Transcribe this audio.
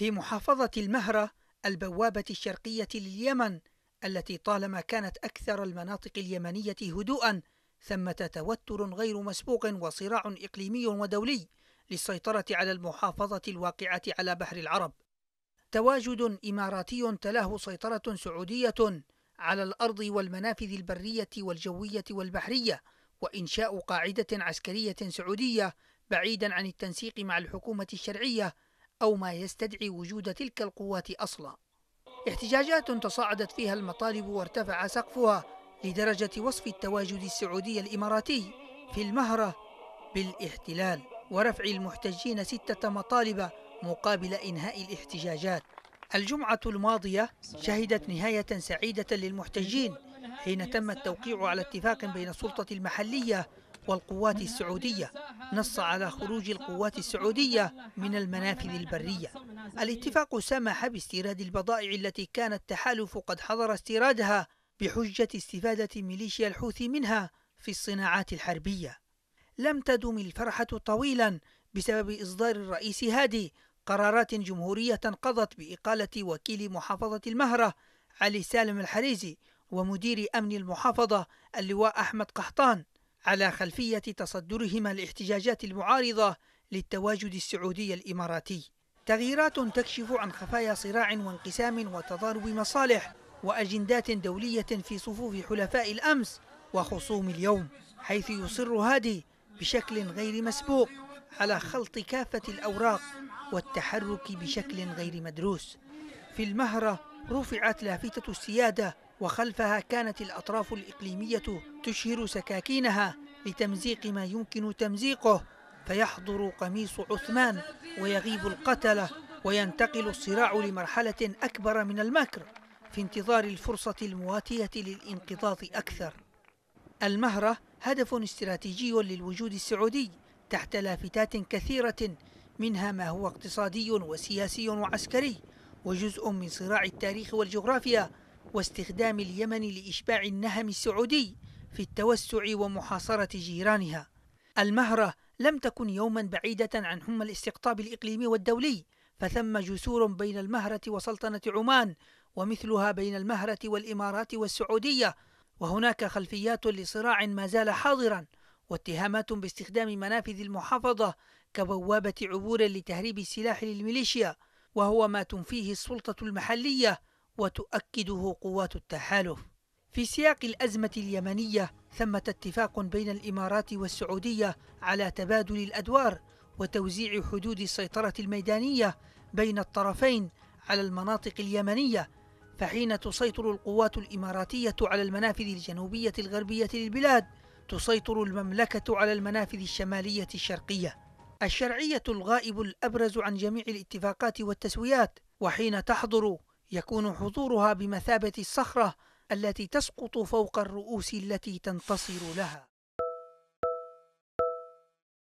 في محافظة المهرة البوابة الشرقية لليمن التي طالما كانت أكثر المناطق اليمنية هدوءًا ثمة توتر غير مسبوق وصراع إقليمي ودولي للسيطرة على المحافظة الواقعة على بحر العرب. تواجد إماراتي تلاه سيطرة سعودية على الأرض والمنافذ البرية والجوية والبحرية وإنشاء قاعدة عسكرية سعودية بعيدا عن التنسيق مع الحكومة الشرعية أو ما يستدعي وجود تلك القوات أصلا احتجاجات تصاعدت فيها المطالب وارتفع سقفها لدرجة وصف التواجد السعودي الإماراتي في المهرة بالاحتلال ورفع المحتجين ستة مطالب مقابل إنهاء الاحتجاجات الجمعة الماضية شهدت نهاية سعيدة للمحتجين حين تم التوقيع على اتفاق بين السلطة المحلية والقوات السعودية نص على خروج القوات السعودية من المنافذ البرية الاتفاق سمح باستيراد البضائع التي كان التحالف قد حظر استيرادها بحجة استفادة ميليشيا الحوثي منها في الصناعات الحربية لم تدم الفرحة طويلا بسبب إصدار الرئيس هادي قرارات جمهورية قضت بإقالة وكيل محافظة المهرة علي سالم الحريزي ومدير أمن المحافظة اللواء أحمد قحطان على خلفية تصدرهما الاحتجاجات المعارضة للتواجد السعودي الإماراتي تغييرات تكشف عن خفايا صراع وانقسام وتضارب مصالح وأجندات دولية في صفوف حلفاء الأمس وخصوم اليوم حيث يصر هادي بشكل غير مسبوق على خلط كافة الأوراق والتحرك بشكل غير مدروس في المهرة رفعت لافتة السيادة وخلفها كانت الأطراف الإقليمية تشهر سكاكينها لتمزيق ما يمكن تمزيقه فيحضر قميص عثمان ويغيب القتلة وينتقل الصراع لمرحلة أكبر من المكر في انتظار الفرصة المواتية للانقضاض أكثر المهرة هدف استراتيجي للوجود السعودي تحت لافتات كثيرة منها ما هو اقتصادي وسياسي وعسكري وجزء من صراع التاريخ والجغرافيا واستخدام اليمن لإشباع النهم السعودي في التوسع ومحاصرة جيرانها المهرة لم تكن يوما بعيدة عن حمى الاستقطاب الإقليمي والدولي فثم جسور بين المهرة وسلطنة عمان ومثلها بين المهرة والإمارات والسعودية وهناك خلفيات لصراع ما زال حاضرا واتهامات باستخدام منافذ المحافظة كبوابة عبور لتهريب السلاح للميليشيا وهو ما تنفيه السلطة المحلية وتؤكده قوات التحالف في سياق الأزمة اليمنية ثمة اتفاق بين الإمارات والسعودية على تبادل الأدوار وتوزيع حدود السيطرة الميدانية بين الطرفين على المناطق اليمنية فحين تسيطر القوات الإماراتية على المنافذ الجنوبية الغربية للبلاد تسيطر المملكة على المنافذ الشمالية الشرقية الشرعية الغائب الأبرز عن جميع الاتفاقات والتسويات وحين تحضر يكون حضورها بمثابة الصخرة التي تسقط فوق الرؤوس التي تنتصر لها